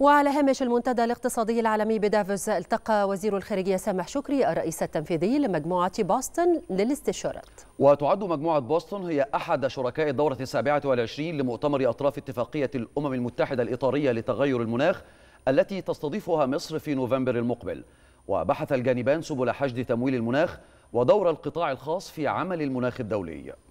وعلى هامش المنتدى الاقتصادي العالمي بدافوس التقى وزير الخارجية سامح شكري الرئيس التنفيذي لمجموعة بوسطن للاستشارات وتعد مجموعة بوسطن هي أحد شركاء الدورة السابعة والعشرين لمؤتمر أطراف اتفاقية الأمم المتحدة الإطارية لتغير المناخ التي تستضيفها مصر في نوفمبر المقبل وبحث الجانبان سبل حشد تمويل المناخ ودور القطاع الخاص في عمل المناخ الدولي